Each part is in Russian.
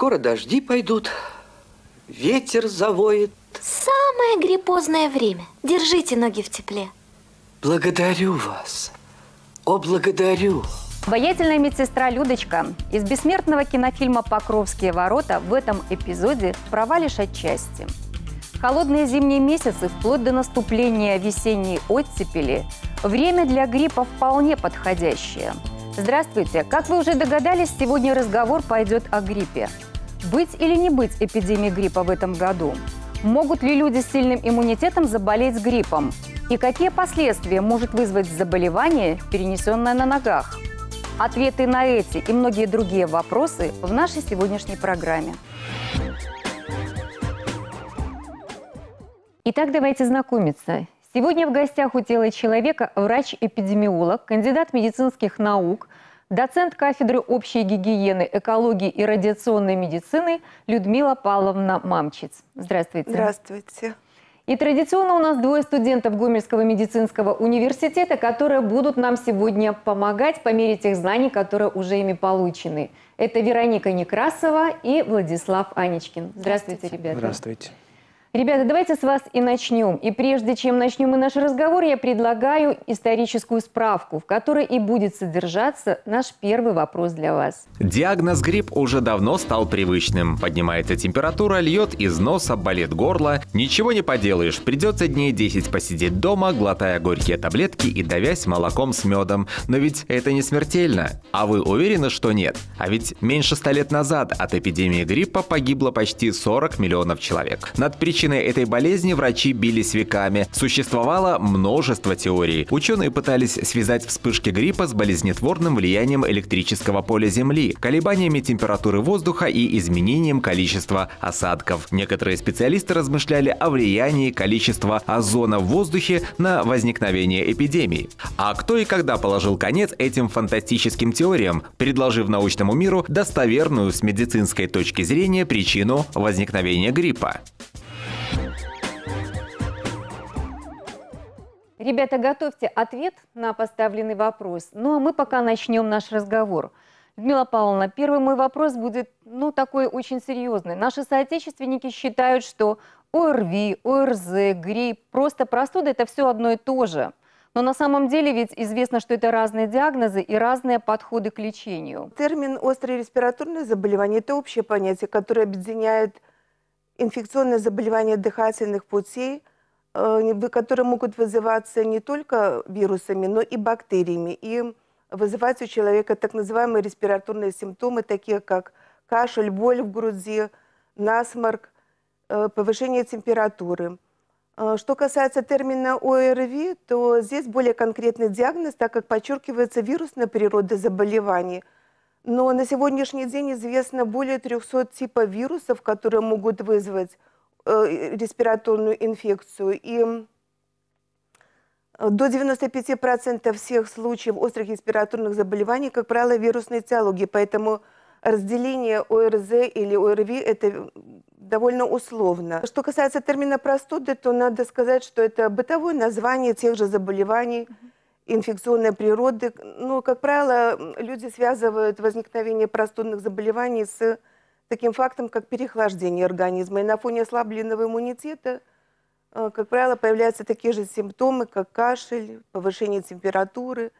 Скоро дожди пойдут, ветер завоет. Самое гриппозное время. Держите ноги в тепле. Благодарю вас. О, благодарю. Обаятельная медсестра Людочка из бессмертного кинофильма «Покровские ворота» в этом эпизоде права лишь отчасти. Холодные зимние месяцы, вплоть до наступления весенней оттепели, время для гриппа вполне подходящее. Здравствуйте! Как вы уже догадались, сегодня разговор пойдет о гриппе – быть или не быть эпидемией гриппа в этом году? Могут ли люди с сильным иммунитетом заболеть гриппом? И какие последствия может вызвать заболевание, перенесенное на ногах? Ответы на эти и многие другие вопросы в нашей сегодняшней программе. Итак, давайте знакомиться. Сегодня в гостях у тела человека врач-эпидемиолог, кандидат медицинских наук – доцент кафедры общей гигиены, экологии и радиационной медицины Людмила Павловна Мамчиц. Здравствуйте. Здравствуйте. И традиционно у нас двое студентов Гомельского медицинского университета, которые будут нам сегодня помогать по мере тех знаний, которые уже ими получены. Это Вероника Некрасова и Владислав Анечкин. Здравствуйте, Здравствуйте. ребята. Здравствуйте. Ребята, давайте с вас и начнем. И прежде чем начнем мы наш разговор, я предлагаю историческую справку, в которой и будет содержаться наш первый вопрос для вас. Диагноз грипп уже давно стал привычным. Поднимается температура, льет из носа, болит горло. Ничего не поделаешь, придется дней 10 посидеть дома, глотая горькие таблетки и давясь молоком с медом. Но ведь это не смертельно. А вы уверены, что нет? А ведь меньше ста лет назад от эпидемии гриппа погибло почти 40 миллионов человек. Над причиной Обочины этой болезни врачи бились веками. Существовало множество теорий. Ученые пытались связать вспышки гриппа с болезнетворным влиянием электрического поля Земли, колебаниями температуры воздуха и изменением количества осадков. Некоторые специалисты размышляли о влиянии количества озона в воздухе на возникновение эпидемий. А кто и когда положил конец этим фантастическим теориям, предложив научному миру достоверную с медицинской точки зрения причину возникновения гриппа? Ребята, готовьте ответ на поставленный вопрос. Ну а мы пока начнем наш разговор. Людмила Павловна, первый мой вопрос будет, ну, такой очень серьезный. Наши соотечественники считают, что ОРВИ, ОРЗ, грипп, просто простуда – это все одно и то же. Но на самом деле ведь известно, что это разные диагнозы и разные подходы к лечению. Термин «острое респираторное заболевание» – это общее понятие, которое объединяет инфекционные заболевания дыхательных путей, Э, которые могут вызываться не только вирусами, но и бактериями. И вызываются у человека так называемые респираторные симптомы, такие как кашель, боль в груди, насморк, э, повышение температуры. Э, что касается термина ОРВИ, то здесь более конкретный диагноз, так как подчеркивается вирусная природа заболеваний. Но на сегодняшний день известно более 300 типов вирусов, которые могут вызвать Э, респираторную инфекцию. И до 95% всех случаев острых респираторных заболеваний, как правило, вирусной теологии. Поэтому разделение ОРЗ или ОРВИ – это довольно условно. Что касается термина простуды, то надо сказать, что это бытовое название тех же заболеваний инфекционной природы. Но, как правило, люди связывают возникновение простудных заболеваний с таким фактом, как переохлаждение организма. И на фоне ослабленного иммунитета, э, как правило, появляются такие же симптомы, как кашель, повышение температуры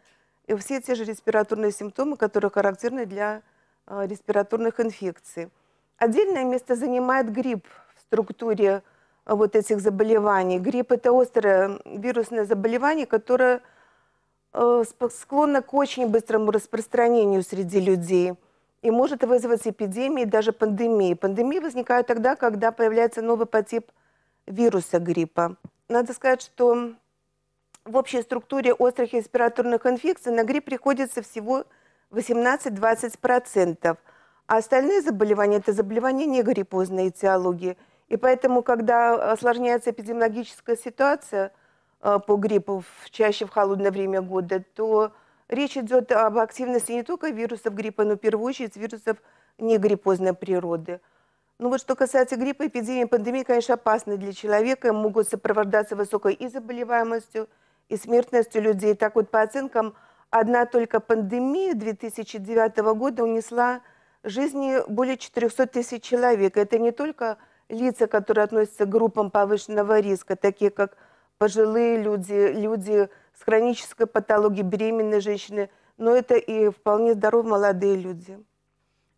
и все те же респираторные симптомы, которые характерны для э, респираторных инфекций. Отдельное место занимает грипп в структуре э, вот этих заболеваний. Грипп – это острое вирусное заболевание, которое склонно к очень быстрому распространению среди людей – и может вызвать эпидемии, даже пандемии. Пандемии возникают тогда, когда появляется новый подтип вируса гриппа. Надо сказать, что в общей структуре острых респираторных инфекций на грипп приходится всего 18-20%, а остальные заболевания – это заболевания негриппозной этиологии. И поэтому, когда осложняется эпидемиологическая ситуация э, по гриппу чаще в холодное время года, то Речь идет об активности не только вирусов гриппа, но в первую очередь вирусов не гриппозной природы. Ну вот что касается гриппа, эпидемии пандемии, конечно, опасны для человека, могут сопровождаться высокой и заболеваемостью, и смертностью людей. Так вот, по оценкам, одна только пандемия 2009 года унесла жизни более 400 тысяч человек. Это не только лица, которые относятся к группам повышенного риска, такие как пожилые люди, люди с хронической патологией беременной женщины, но это и вполне здоровые молодые люди.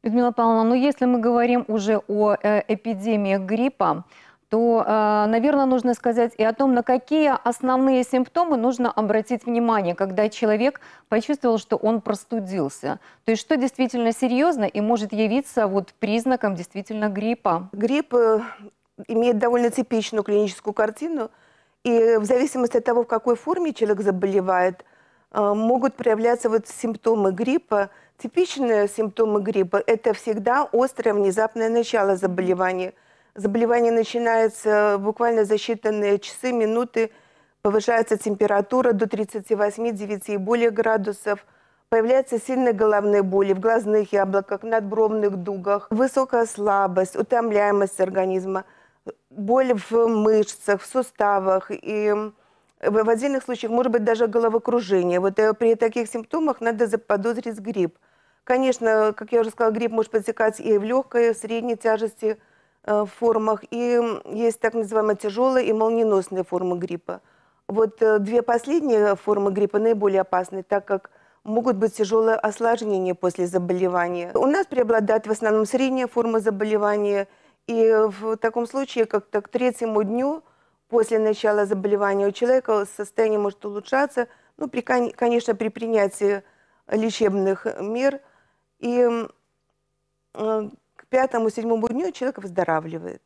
Людмила Павловна, ну если мы говорим уже о э, эпидемии гриппа, то, э, наверное, нужно сказать и о том, на какие основные симптомы нужно обратить внимание, когда человек почувствовал, что он простудился. То есть что действительно серьезно и может явиться вот признаком действительно гриппа? Грипп э, имеет довольно типичную клиническую картину – и в зависимости от того, в какой форме человек заболевает, э, могут проявляться вот симптомы гриппа. Типичные симптомы гриппа – это всегда острое внезапное начало заболевания. Заболевание начинается буквально за считанные часы, минуты, повышается температура до 38, 9 и более градусов, появляются сильные головные боли в глазных яблоках, надбровных дугах, высокая слабость, утомляемость организма – боль в мышцах, в суставах и в отдельных случаях может быть даже головокружение. Вот э, при таких симптомах надо заподозрить грипп. Конечно, как я уже сказала, грипп может протекать и в легкой, и в средней тяжести э, формах, и есть так называемая тяжелая и молниеносная форма гриппа. Вот э, две последние формы гриппа наиболее опасны, так как могут быть тяжелые осложнения после заболевания. У нас преобладает в основном средняя форма заболевания – и э, в таком случае, как-то к третьему дню после начала заболевания у человека состояние может улучшаться, ну, при, конечно, при принятии лечебных мер. И э, к пятому-седьмому дню человек выздоравливает.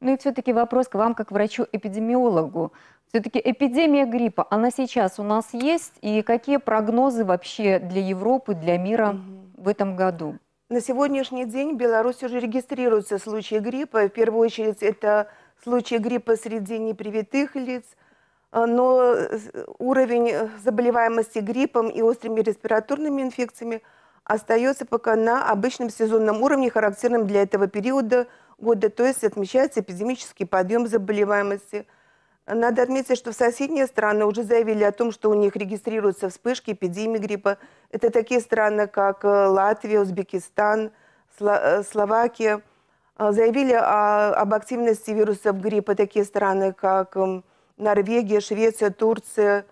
Ну и все-таки вопрос к вам, как врачу-эпидемиологу. Все-таки эпидемия гриппа, она сейчас у нас есть? И какие прогнозы вообще для Европы, для мира mm в этом году? На сегодняшний день в Беларуси уже регистрируются случаи гриппа. В первую очередь это случаи гриппа среди непривитых лиц, а, но э, уровень э, заболеваемости гриппом и острыми респираторными инфекциями остается пока на обычном сезонном уровне, характерном для этого периода года, то есть отмечается эпидемический подъем заболеваемости – надо отметить, что в соседние страны уже заявили о том, что у них регистрируются вспышки эпидемии гриппа. Это такие страны, как э, Латвия, Узбекистан, э, Словакия. Э, заявили о, об активности вирусов гриппа такие страны, как эм, Норвегия, Швеция, Турция.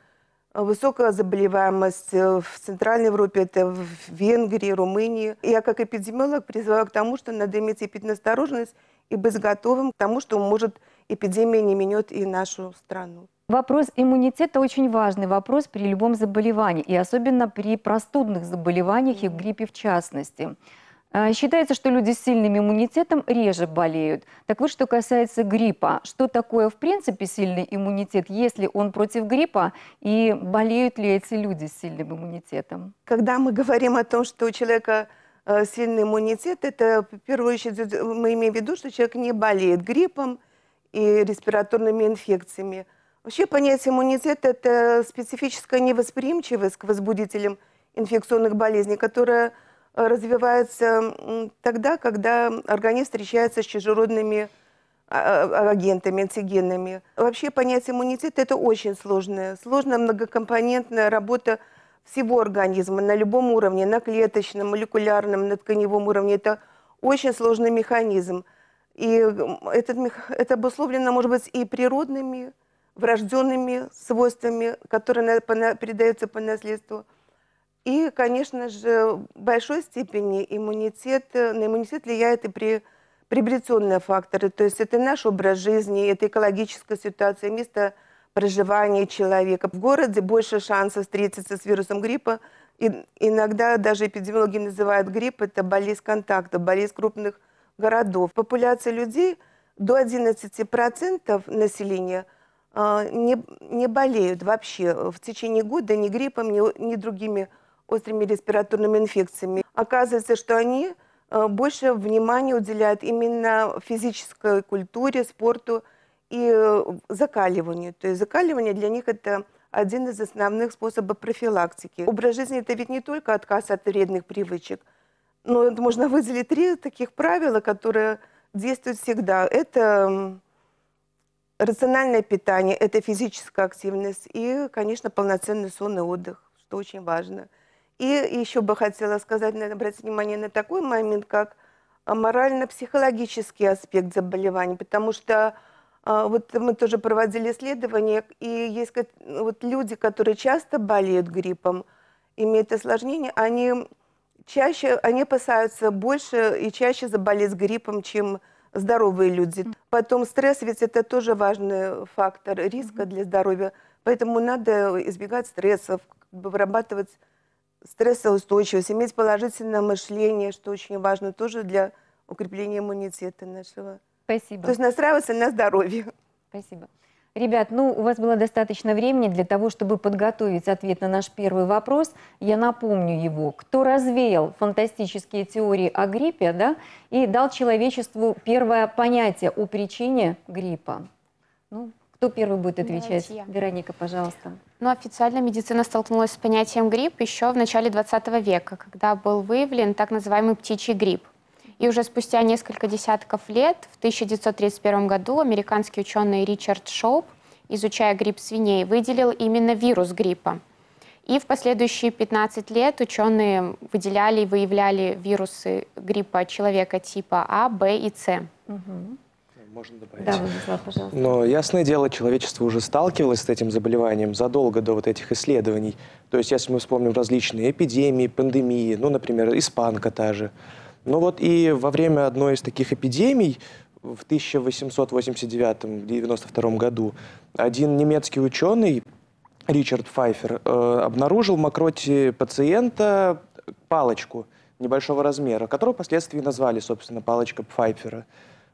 Высокая заболеваемость в Центральной Европе, это в Венгрии, Румынии. Я как эпидемиолог призываю к тому, что надо иметь эпиднасторожность и быть готовым к тому, что может эпидемия не минет и нашу страну. Вопрос иммунитета очень важный вопрос при любом заболевании, и особенно при простудных заболеваниях и гриппе в частности. А, считается, что люди с сильным иммунитетом реже болеют. Так вот, что касается гриппа. Что такое, в принципе, сильный иммунитет, если он против гриппа, и болеют ли эти люди с сильным иммунитетом? Когда мы говорим о том, что у человека э, сильный иммунитет, это в первую очередь мы имеем в виду, что человек не болеет гриппом, и респираторными инфекциями. Вообще понятие иммунитета – это специфическая невосприимчивость к возбудителям инфекционных болезней, которая э, развивается тогда, когда организм встречается с чужеродными а, а, агентами, антигенами. Вообще понятие иммунитета – это очень сложная, сложная многокомпонентная работа всего организма на любом уровне, на клеточном, молекулярном, на тканевом уровне. Это очень сложный механизм – и этот, это обусловлено, может быть, и природными, врожденными свойствами, которые передаются по наследству. И, конечно же, в большой степени иммунитет, э, на иммунитет влияет и при, приобретенные факторы. То есть это наш образ жизни, это экологическая ситуация, место проживания человека. В городе больше шансов встретиться с вирусом гриппа. И иногда даже эпидемиологи называют грипп это болезнь контакта, болезнь крупных городов. Популяция людей до 11% населения а, не, не болеют вообще в течение года ни гриппом, ни, ни другими острыми респираторными инфекциями. Оказывается, что они а, больше внимания уделяют именно физической культуре, спорту и э, закаливанию. То есть закаливание для них это один из основных способов профилактики. Образ жизни – это ведь не только отказ от вредных привычек – но ну, можно выделить три таких правила, которые действуют всегда. Это рациональное питание, это физическая активность и, конечно, полноценный сон и отдых, что очень важно. И еще бы хотела сказать, обратить внимание на такой момент, как а, морально-психологический аспект заболеваний, потому что а, вот мы тоже проводили исследования, и есть вот люди, которые часто болеют гриппом, имеют осложнения, они чаще они опасаются больше и чаще заболеть гриппом, чем здоровые люди. Потом стресс, ведь это тоже важный фактор риска для здоровья. Поэтому надо избегать стрессов, вырабатывать стрессоустойчивость, иметь положительное мышление, что очень важно тоже для укрепления иммунитета нашего. Спасибо. То есть настраиваться на здоровье. Спасибо. Ребят, ну, у вас было достаточно времени для того, чтобы подготовить ответ на наш первый вопрос. Я напомню его. Кто развеял фантастические теории о гриппе да, и дал человечеству первое понятие о причине гриппа? Ну, кто первый будет отвечать? я. Вероника, пожалуйста. Ну, официально медицина столкнулась с понятием грипп еще в начале 20 века, когда был выявлен так называемый птичий грипп. И уже спустя несколько десятков лет, в 1931 году, американский ученый Ричард Шоуп, изучая грипп свиней, выделил именно вирус гриппа. И в последующие 15 лет ученые выделяли и выявляли вирусы гриппа человека типа А, Б и С. Угу. Можно добавить? Да, пожалуйста. Но ясное дело, человечество уже сталкивалось с этим заболеванием задолго до вот этих исследований. То есть, если мы вспомним различные эпидемии, пандемии, ну, например, испанка та же, ну вот и во время одной из таких эпидемий в 1889-92 году один немецкий ученый, Ричард Файфер э, обнаружил в мокроте пациента палочку небольшого размера, которую впоследствии назвали, собственно, палочка Пфайфера.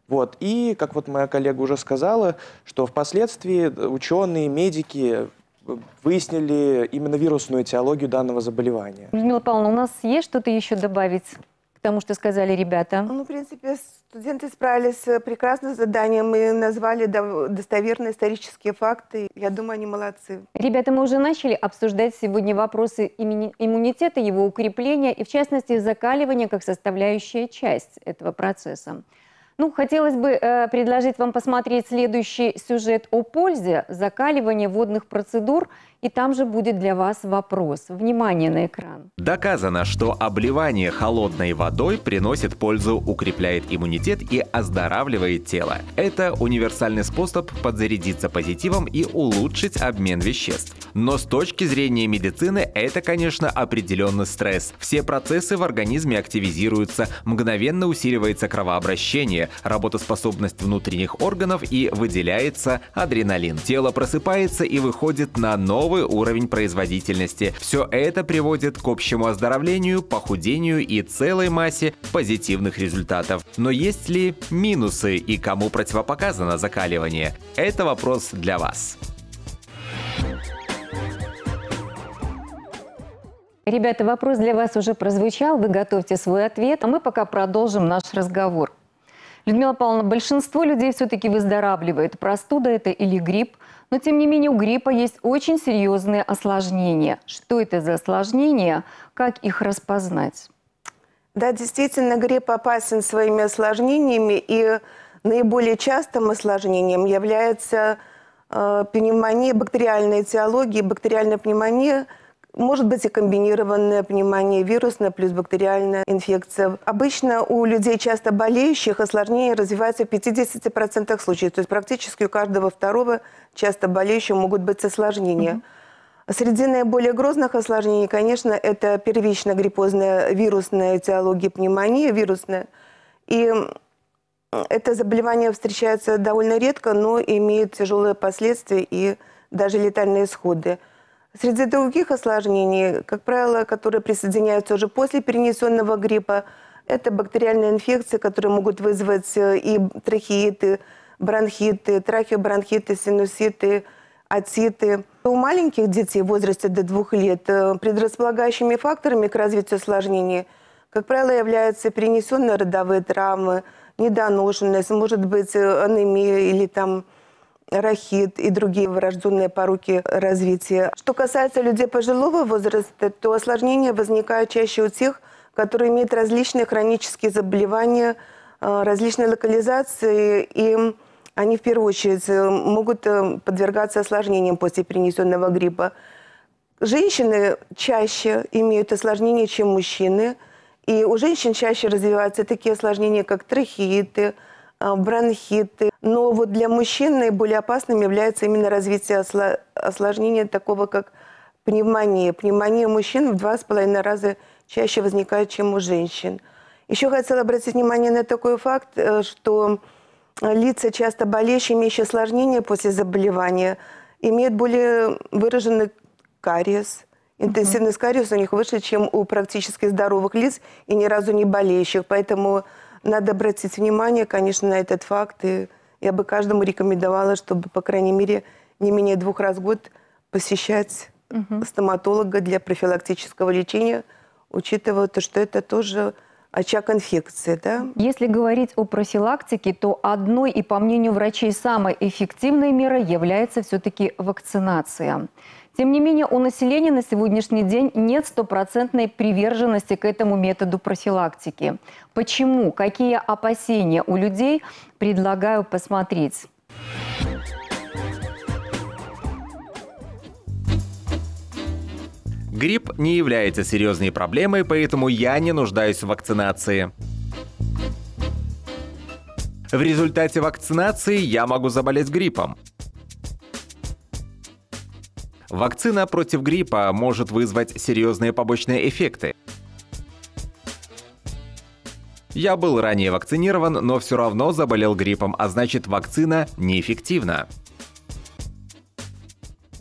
Вот. И, как вот моя коллега уже сказала, что впоследствии ученые, медики э, выяснили именно вирусную этиологию данного заболевания. Людмила Павловна, у нас есть что-то еще добавить? тому, что сказали ребята? Ну, в принципе, студенты справились э, прекрасно с заданием Мы назвали достоверные исторические факты. Я думаю, они молодцы. Ребята, мы уже начали обсуждать сегодня вопросы иммунитета, его укрепления и, в частности, закаливания как составляющая часть этого процесса. Ну, хотелось бы э, предложить вам посмотреть следующий сюжет о пользе закаливания водных процедур, и там же будет для вас вопрос. Внимание на экран. Доказано, что обливание холодной водой приносит пользу, укрепляет иммунитет и оздоравливает тело. Это универсальный способ подзарядиться позитивом и улучшить обмен веществ. Но с точки зрения медицины это, конечно, определенный стресс. Все процессы в организме активизируются, мгновенно усиливается кровообращение, работоспособность внутренних органов и выделяется адреналин. Тело просыпается и выходит на новый уровень производительности. Все это приводит к общему оздоровлению, похудению и целой массе позитивных результатов. Но есть ли минусы и кому противопоказано закаливание? Это вопрос для вас. Ребята, вопрос для вас уже прозвучал, вы готовьте свой ответ, а мы пока продолжим наш разговор. Людмила Павловна, большинство людей все-таки выздоравливает. Простуда это или грипп. Но, тем не менее, у гриппа есть очень серьезные осложнения. Что это за осложнения? Как их распознать? Да, действительно, грипп опасен своими осложнениями. И наиболее частым осложнением является э, пневмония, бактериальная этиология, бактериальная пневмония – может быть и комбинированная пневмония вирусная плюс бактериальная инфекция. Обычно у людей, часто болеющих, осложнение развивается в 50% случаев. То есть практически у каждого второго часто болеющего могут быть осложнения. Угу. Среди наиболее грозных осложнений, конечно, это первично-гриппозная вирусная этиология пневмонии, вирусная. И это заболевание встречается довольно редко, но имеет тяжелые последствия и даже летальные исходы. Среди других осложнений, как правило, которые присоединяются уже после перенесенного гриппа, это бактериальные инфекции, которые могут вызвать э, и трахеиты, бронхиты, трахеобронхиты, синуситы, отиты. У маленьких детей в возрасте до двух лет э, предрасполагающими факторами к развитию осложнений, как правило, являются перенесенные родовые травмы, недоношенность, может быть, э, анемия или там рахит и другие врожденные пороки развития. Что касается людей пожилого возраста, то осложнения возникают чаще у тех, которые имеют различные хронические заболевания, э, различные локализации, и они в первую очередь э, могут э, подвергаться осложнениям после перенесенного гриппа. Женщины чаще имеют осложнения, чем мужчины, и у женщин чаще развиваются такие осложнения, как трахеиты – а, бронхиты. Но вот для мужчин наиболее опасным является именно развитие осло... осложнения такого, как пневмония. Пневмония у мужчин в два с половиной раза чаще возникает, чем у женщин. Еще хотела обратить внимание на такой факт, э, что лица часто болеющие, имеющие осложнения после заболевания, имеют более выраженный кариес. Интенсивность кариеса у них выше, чем у практически здоровых лиц и ни разу не болеющих. Поэтому надо обратить внимание, конечно, на этот факт. И я бы каждому рекомендовала, чтобы, по крайней мере, не менее двух раз в год посещать угу. стоматолога для профилактического лечения, учитывая то, что это тоже очаг инфекции. Да? Если говорить о профилактике, то одной и, по мнению врачей, самой эффективной мерой является все-таки вакцинация. Тем не менее, у населения на сегодняшний день нет стопроцентной приверженности к этому методу профилактики. Почему? Какие опасения у людей? Предлагаю посмотреть. Грипп не является серьезной проблемой, поэтому я не нуждаюсь в вакцинации. В результате вакцинации я могу заболеть гриппом. Вакцина против гриппа может вызвать серьезные побочные эффекты. Я был ранее вакцинирован, но все равно заболел гриппом, а значит вакцина неэффективна.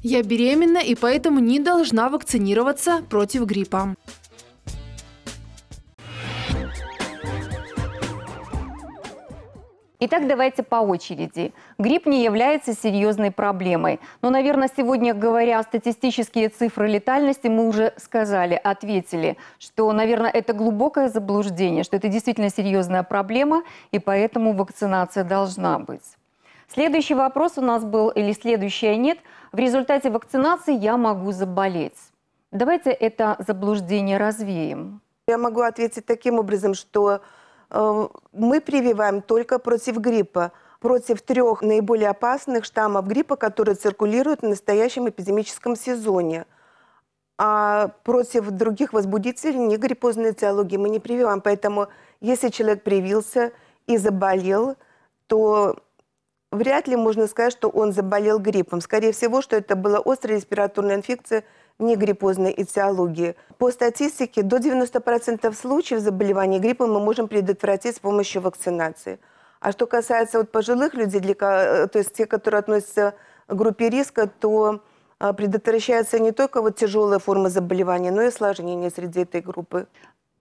Я беременна и поэтому не должна вакцинироваться против гриппа. Итак, давайте по очереди. Грипп не является серьезной проблемой. Но, наверное, сегодня, говоря о статистические цифры летальности, мы уже сказали, ответили, что, наверное, это глубокое заблуждение, что это действительно серьезная проблема, и поэтому вакцинация должна быть. Следующий вопрос у нас был, или следующее нет. В результате вакцинации я могу заболеть. Давайте это заблуждение развеем. Я могу ответить таким образом, что Эм, мы прививаем только против гриппа, против трех наиболее опасных штаммов гриппа, которые циркулируют в настоящем эпидемическом сезоне. А против других возбудителей негриппозной гриппозной мы не прививаем. Поэтому если человек привился и заболел, то вряд ли можно сказать, что он заболел гриппом. Скорее всего, что это была острая респираторная инфекция – негриппозной этиологии. По статистике, до 90% случаев заболевания гриппом мы можем предотвратить с помощью вакцинации. А что касается вот пожилых людей, для, э, то есть тех, которые относятся к группе риска, то а, предотвращается не только вот тяжелая форма заболевания, но и осложнения среди этой группы.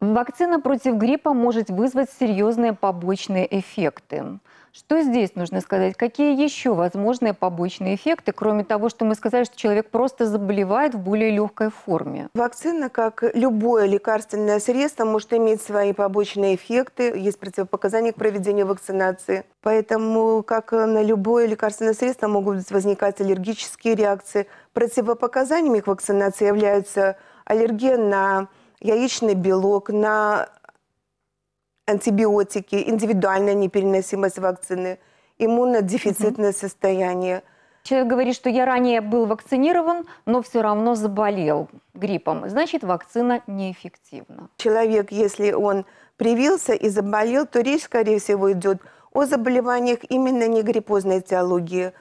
Вакцина против гриппа может вызвать серьезные побочные эффекты. Что здесь нужно сказать? Какие еще возможные побочные эффекты, кроме того, что мы сказали, что человек просто заболевает в более легкой форме? Вакцина, как любое лекарственное средство, может иметь свои побочные эффекты. Есть противопоказания к проведению вакцинации. Поэтому, как на любое лекарственное средство, могут возникать аллергические реакции. Противопоказаниями к вакцинации являются аллерген на яичный белок, на антибиотики, индивидуальная непереносимость вакцины, иммунодефицитное угу. состояние. Человек говорит, что я ранее был вакцинирован, но все равно заболел гриппом. Значит, вакцина неэффективна. Человек, если он привился и заболел, то речь, скорее всего, идет о заболеваниях именно не гриппозной теологии,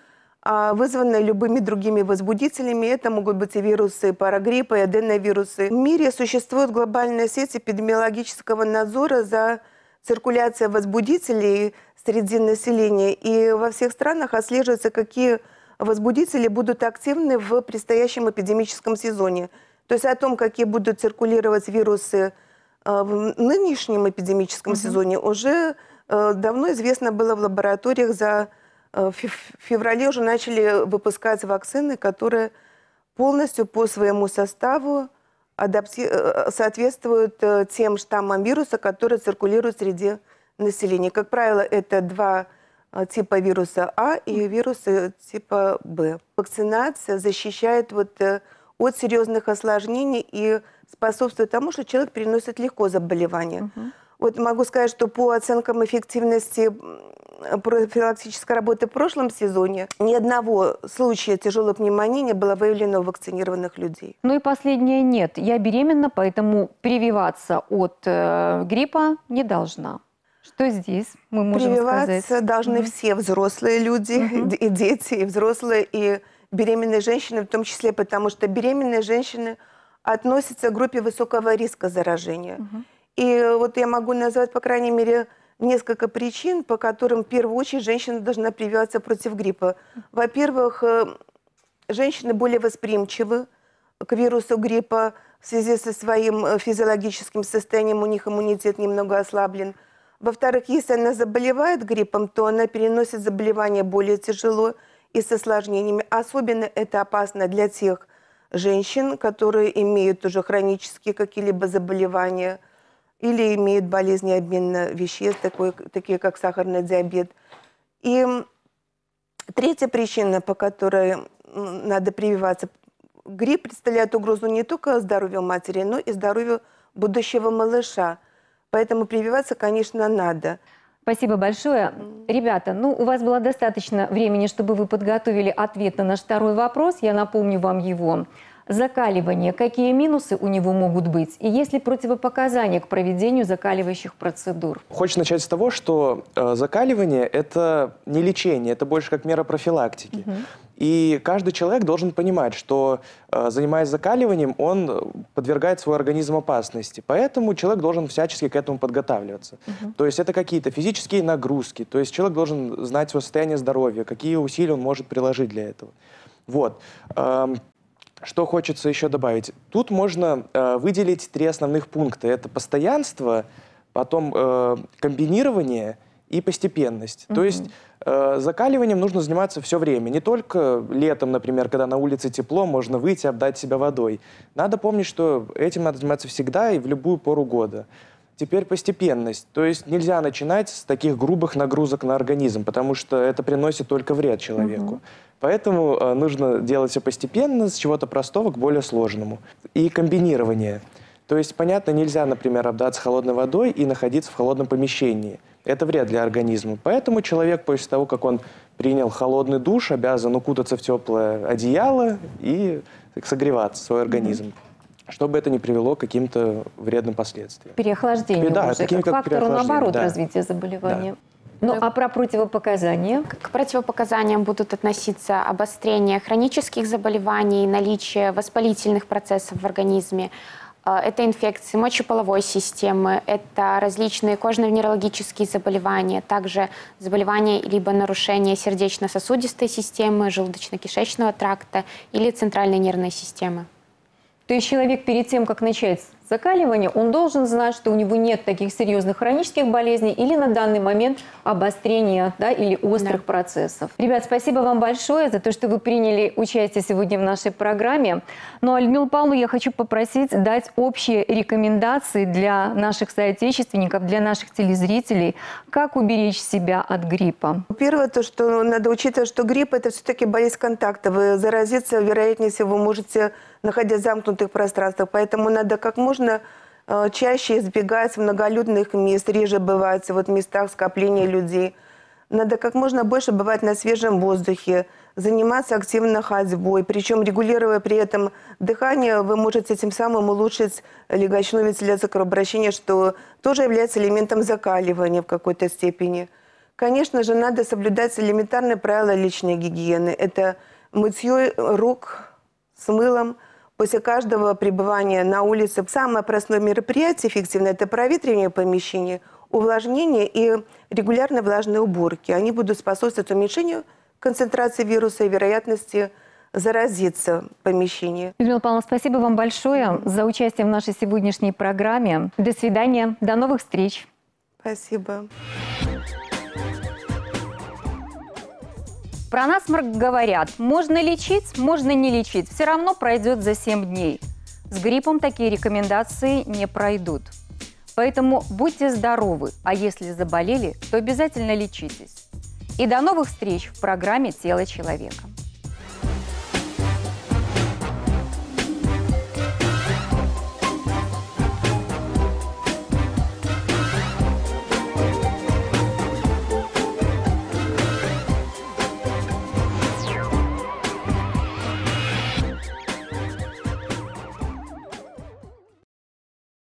а вызванной любыми другими возбудителями. Это могут быть и вирусы парагриппа, и аденовирусы. В мире существует глобальная сеть эпидемиологического надзора за циркуляция возбудителей среди населения. И во всех странах отслеживается, какие возбудители будут активны в предстоящем эпидемическом сезоне. То есть о том, какие будут циркулировать вирусы э, в нынешнем эпидемическом угу. сезоне, уже э, давно известно было в лабораториях. За э, феврале уже начали выпускать вакцины, которые полностью по своему составу адапти... Э, э, соответствуют э, тем штаммам вируса, которые циркулируют среди населения. Как правило, это два типа вируса А и вирусы типа Б. Вакцинация защищает вот от серьезных осложнений и способствует тому, что человек переносит легко заболевание. Угу. Вот могу сказать, что по оценкам эффективности профилактической работы в прошлом сезоне ни одного случая тяжелой пневмонии не было выявлено у вакцинированных людей. Ну и последнее нет. Я беременна, поэтому прививаться от э, гриппа не должна. Что здесь мы можем Прививаться сказать? должны угу. все взрослые люди, угу. и дети, и взрослые, и беременные женщины в том числе, потому что беременные женщины относятся к группе высокого риска заражения. Угу. И вот я могу назвать, по крайней мере, несколько причин, по которым в первую очередь женщина должна прививаться против гриппа. Во-первых, э, женщины более восприимчивы к вирусу гриппа в связи со своим э, физиологическим состоянием, у них иммунитет немного ослаблен. Во-вторых, если она заболевает гриппом, то она переносит заболевание более тяжело и с осложнениями. Особенно это опасно для тех женщин, которые имеют уже хронические какие-либо заболевания – или имеют болезни обмена веществ, такой, такие как сахарный диабет. И третья причина, по которой надо прививаться, грипп представляет угрозу не только здоровью матери, но и здоровью будущего малыша. Поэтому прививаться, конечно, надо. Спасибо большое. Ребята, ну, у вас было достаточно времени, чтобы вы подготовили ответ на наш второй вопрос. Я напомню вам его. Закаливание. Какие минусы у него могут быть? И есть ли противопоказания к проведению закаливающих процедур? Хочется начать с того, что э, закаливание – это не лечение, это больше как мера профилактики. Угу. И каждый человек должен понимать, что э, занимаясь закаливанием, он подвергает свой организм опасности. Поэтому человек должен всячески к этому подготавливаться. Угу. То есть это какие-то физические нагрузки, то есть человек должен знать свое состояние здоровья, какие усилия он может приложить для этого. Вот. Эм, что хочется еще добавить? Тут можно э, выделить три основных пункта. Это постоянство, потом э, комбинирование и постепенность. Mm-hmm. То есть э, закаливанием нужно заниматься все время. Не только летом, например, когда на улице тепло, можно выйти, обдать себя водой. Надо помнить, что этим надо заниматься всегда и в любую пору года. Теперь постепенность. То есть нельзя начинать с таких грубых нагрузок на организм, потому что это приносит только вред человеку. Угу. Поэтому э, нужно делать все постепенно, с чего-то простого к более сложному. И комбинирование. То есть, понятно, нельзя, например, обдаться холодной водой и находиться в холодном помещении. Это вред для организма. Поэтому человек после того, как он принял холодный душ, обязан укутаться в теплое одеяло и так, согреваться свой организм чтобы это не привело к каким-то вредным последствиям. Переохлаждению да, уже, таким, как, как фактору, ну, наоборот, да. развития заболевания. Да. Ну, а про противопоказания? К противопоказаниям будут относиться обострение хронических заболеваний, наличие воспалительных процессов в организме, э, это инфекции мочеполовой системы, это различные кожно-венерологические заболевания, также заболевания либо нарушения сердечно-сосудистой системы, желудочно-кишечного тракта или центральной нервной системы. То есть человек перед тем, как начать закаливания, он должен знать, что у него нет таких серьезных хронических болезней или на данный момент обострения да, или острых да. процессов. Ребят, спасибо вам большое за то, что вы приняли участие сегодня в нашей программе. Ну а Людмилу Павлу я хочу попросить дать общие рекомендации для наших соотечественников, для наших телезрителей, как уберечь себя от гриппа. Первое, то, что надо учитывать, что грипп – это все-таки болезнь контакта. Вы заразиться, вероятнее всего, можете, находясь в замкнутых пространствах. Поэтому надо как можно нужно э, чаще избегать многолюдных мест, реже бывать вот в местах скопления людей. Надо как можно больше бывать на свежем воздухе, заниматься активно ходьбой, причем регулируя при этом дыхание, вы можете тем самым улучшить легочную вентиляцию кровообращения, что тоже является элементом закаливания в какой-то степени. Конечно же, надо соблюдать элементарные правила личной гигиены. Это мытье рук с мылом – После каждого пребывания на улице самое простое мероприятие эффективное – это проветривание помещений, увлажнение и регулярные влажные уборки. Они будут способствовать уменьшению концентрации вируса и вероятности заразиться в помещении. Людмила Павловна, спасибо вам большое за участие в нашей сегодняшней программе. До свидания, до новых встреч. Спасибо. Про насморк говорят, можно лечить, можно не лечить, все равно пройдет за 7 дней. С гриппом такие рекомендации не пройдут. Поэтому будьте здоровы, а если заболели, то обязательно лечитесь. И до новых встреч в программе «Тело человека».